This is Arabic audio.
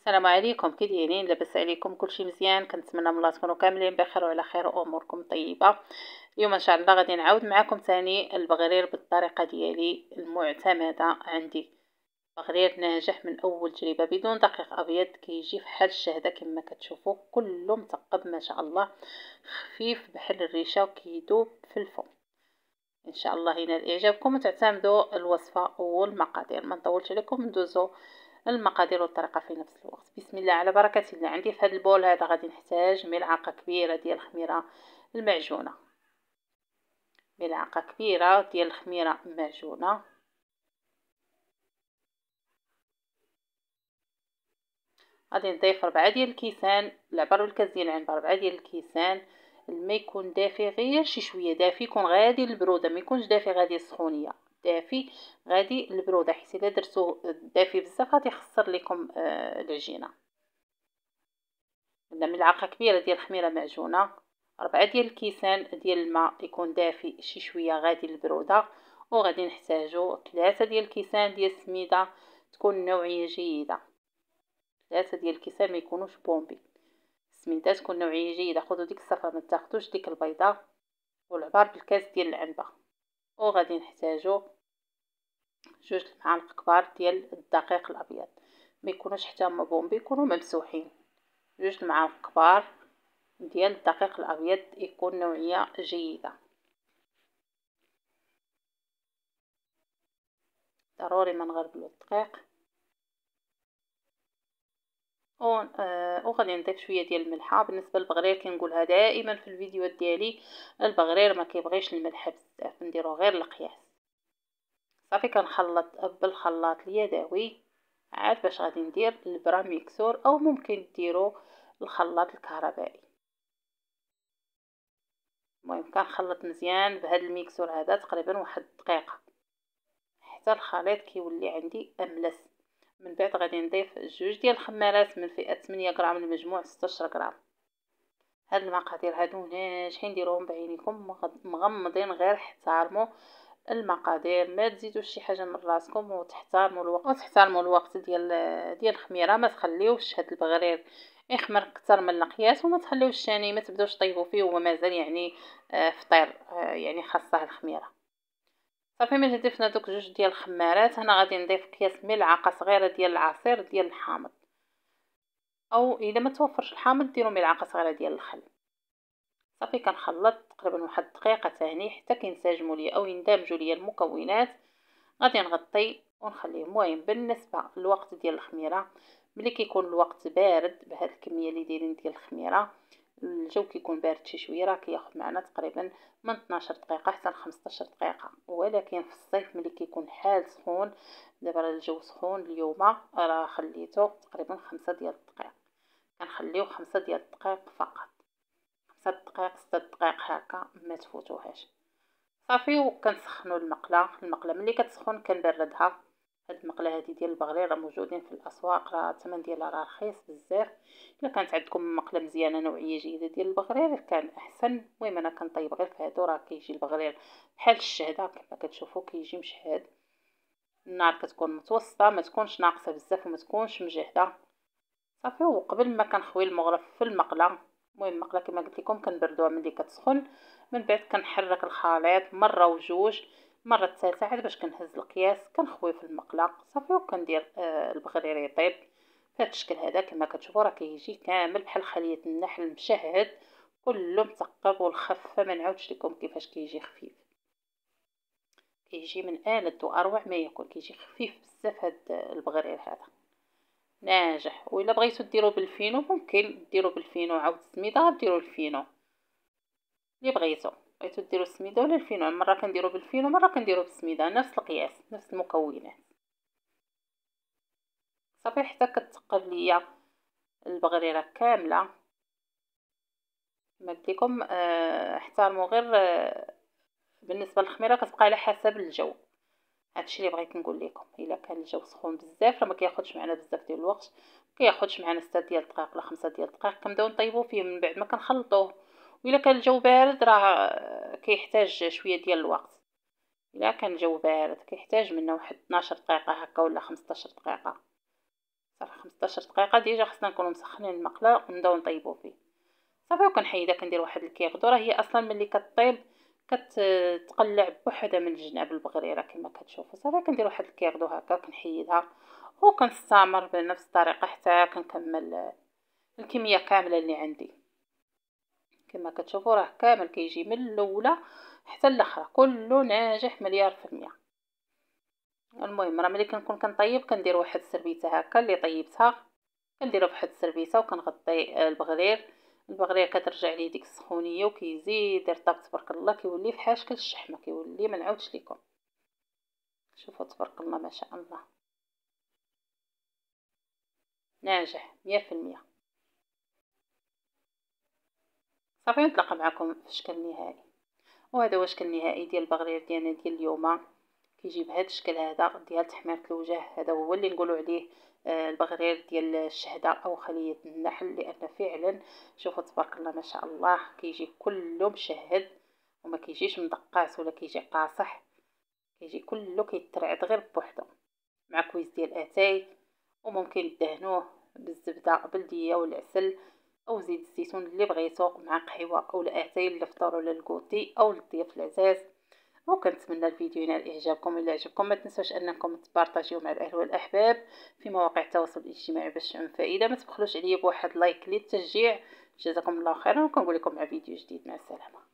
السلام عليكم كي دايرين لاباس عليكم كلشي مزيان كنتمنى من الله تكونوا كاملين بخير وعلى خير واموركم طيبه اليوم ان شاء الله غادي نعاود معكم تاني البغرير بالطريقه ديالي المعتمده عندي بغرير ناجح من اول تجربه بدون دقيق ابيض كيجي كي فحال الشهده كما كتشوفوا كله مثقب ما شاء الله خفيف بحال الريشه وكيدوب في الفم ان شاء الله ينال اعجابكم وتعتمدوا الوصفه والمقادير ما نطولش عليكم ندوزو المقادير والطريقه في نفس الوقت بسم الله على بركه الله عندي في هذا البول هذا غادي نحتاج ملعقه كبيره ديال الخميره المعجونه ملعقه كبيره ديال الخميره المعجونه غادي نضيف ربعة ديال الكيسان العبر والكاس ديال العنب ربعة ديال الكيسان الماء يكون دافي غير شي شويه دافي يكون غادي البروده ما يكونش دافي غادي السخونيه الدافي غادي البرودة حيت الا درتو الدافي بزاف غادي يخسر لكم آه العجينة عندنا ملعقة كبيرة ديال الخميرة معجونة ربعة ديال الكيسان ديال الماء يكون دافي شي شوية غادي البرودة وغادي نحتاجو ثلاثة ديال الكيسان ديال السميدة تكون نوعية جيدة ثلاثة ديال الكيسان ما يكونوش بومبي السميدة تكون نوعية جيدة خذوا ديك الصفرة ما تاخذوش ديك البيضة والعبار بالكاس ديال العنبه وغادي نحتاجو جوج معالق كبار ديال الدقيق الابيض ما يكونوش حتى هما بومبي يكونوا ممسوحين جوج المعالق كبار ديال الدقيق الابيض يكون نوعيه جيده ضروري ما نغربلو الدقيق وغادي آه، نضيف شويه ديال الملحه بالنسبه للبغرير كنقولها دائما في الفيديوهات ديالي البغرير ما كيبغيش الملح بزاف نديرو غير القياس صافي كنخلط بالخلاط اليدوي عاد باش غادي ندير البرا ميكسور او ممكن ديرو الخلاط الكهربائي المهم كنخلط مزيان بهذا الميكسور هذا تقريبا واحد الدقيقه حتى الخليط كيولي عندي املس من بعد غادي نضيف جوج ديال الخمارات من فئه 8 غرام المجموع 16 غرام هاد المقادير هادو ناجحين ديروهم بعينيكم مغمضين غير احترموا المقادير ما تزيدوش شي حاجه من راسكم وتحترموا الوقت وتحترموا الوقت ديال ديال الخميره ما تخليوش هاد البغرير يخمر اكثر من القياس وما تخليوش ثاني يعني ما تبداوش طيبوا فيه وهو مازال يعني آه، فطير آه، يعني خاصه الخميره صافي ملي ضفنا دوك جوج ديال الخمارات هنا غادي نضيف كياس ملعقه صغيره ديال العصير ديال الحامض او الا ما توفرش الحامض ديروا ملعقه صغيره ديال الخل صافي كنخلط تقريبا واحد الدقيقه ثاني حتى كينسجموا لي او يندمجوا لي المكونات غادي نغطي ونخليه المهم بالنسبه للوقت ديال الخميره ملي كيكون الوقت بارد بهاد الكميه اللي دايرين ديال الخميره الجو كيكون بارد شي شويه راه كياخذ معنا تقريبا من 12 دقيقه حتى ل 15 دقيقه ولكن في الصيف ملي كيكون حال سخون دابا راه الجو سخون اليوم راه خليته تقريبا 5 ديال الدقائق كنخليو 5 ديال الدقائق فقط 5 دقائق 6 دقائق هكا ما تفوتوهاش صافي وكنسخنوا المقله المقله ملي كتسخن كنبردها هاد المقله هادي ديال البغلي راه موجودين في الاسواق راه تمن ديالها راه رخيص بزاف الا كانت عندكم مقله مزيانه نوعيه جيده ديال البغرير كان احسن المهم انا كنطيب غير في هادو راه كيجي البغرير بحال الشهده كما كتشوفو كيجي مشهد النار كتكون متوسطه ما تكونش ناقصه بزاف وما تكونش مجهده صافي وقبل ما كنخوي المغرف في المقله المهم المقله كما قلت لكم كنبردوها ملي كتسخن من بعد كنحرك الخليط مره وجوج مرة الثالثة عاد باش كنهز القياس كنخوي في المقلة صافي وكندير آه البغرير يطيب فهاد الشكل هذا كما كتشوفوا راه كيجي كامل بحال خلية النحل مشهد كله مثقب والخفة ما نعاودش لكم كيفاش كيجي خفيف كيجي من أند وأروع ما يكون كيجي خفيف بزاف هاد البغرير هذا ناجح وإلا بغيتو ديرو بالفينو ممكن ديرو بالفينو عاود السميدة ديرو الفينو لي بغيتو بغيتو ديرو السميده ولا الفينو مره كنديرو بالفينو مره كنديرو بالسميده نفس القياس نفس المكونات صافي حتى كتقل ليا البغريره كامله كما قلت لكم احترموا آه، غير آه، بالنسبه للخميره كتبقى على حسب الجو هادشي اللي بغيت نقول لكم الا كان الجو سخون بزاف راه ما كياخذش معنا بزاف ديال الوقت كياخذش معنا 6 ديال الدقائق ولا 5 ديال الدقائق كنبداو نطيبو فيه من بعد ما كنخلطوه وإلا كان الجو بارد راه كيحتاج شويه ديال الوقت إلا كان الجو بارد كيحتاج منا واحد 12 دقيقه هكا ولا 15 دقيقه صافي 15 دقيقه ديجا خصنا نكونوا مسخنين المقله ونبداو نطيبو فيه صافي وكنحيدها كندير واحد الكيغدو دو راه هي اصلا ملي كطيب كتقلع بوحدها من الجناب البغريره كما كتشوفوا صافي كندير واحد الكيغدو دو هكا كنحيدها وكنستمر بنفس الطريقه حتى كنكمل الكميه كامله اللي عندي كما كتشوفوا راه كامل كيجي من الاولى حتى الاخره كله ناجح مليار في المية المهم راه ملي كنكون كنطيب كندير واحد السربيته هكا اللي طيبتها كنديرها بواحد السربيته وكنغطي البغرير البغرير كترجع ليه ديك السخونيه وكيزيد يرطب تبارك الله كيولي فحال شكل الشحمه كيولي ما نعاودش لكم شوفوا تبارك الله ما شاء الله ناجح مية صافي نتلاقى معكم في الشكل النهائي وهذا هو الشكل النهائي ديال البغرير ديالنا ديال اليوم كيجي بهذا الشكل هذا ديال تحميرة الوجه هذا هو اللي نقولوا عليه آه، البغرير ديال الشهدة او خلية النحل لان فعلا شوفوا تبارك الله ما شاء الله كيجي كله مشهد وما كيجيش مدقاس ولا كيجي قاصح كيجي كله كيترعد غير بوحدو مع كويس ديال اتاي وممكن تدهنوه بالزبده بلديه والعسل او زيت الزيتون اللي بغيتو مع قهوه او العتايل للفطور ولا الكوتي او للضيف العزاز وكنتمنى الفيديو ينال اعجابكم الا عجبكم ما تنسوش انكم تبارطاجيو مع الاهل والاحباب في مواقع التواصل الاجتماعي باش تعم فائده ما تبخلوش عليا بواحد لايك للتشجيع جزاكم الله خيرا وكنقول لكم مع فيديو جديد مع السلامه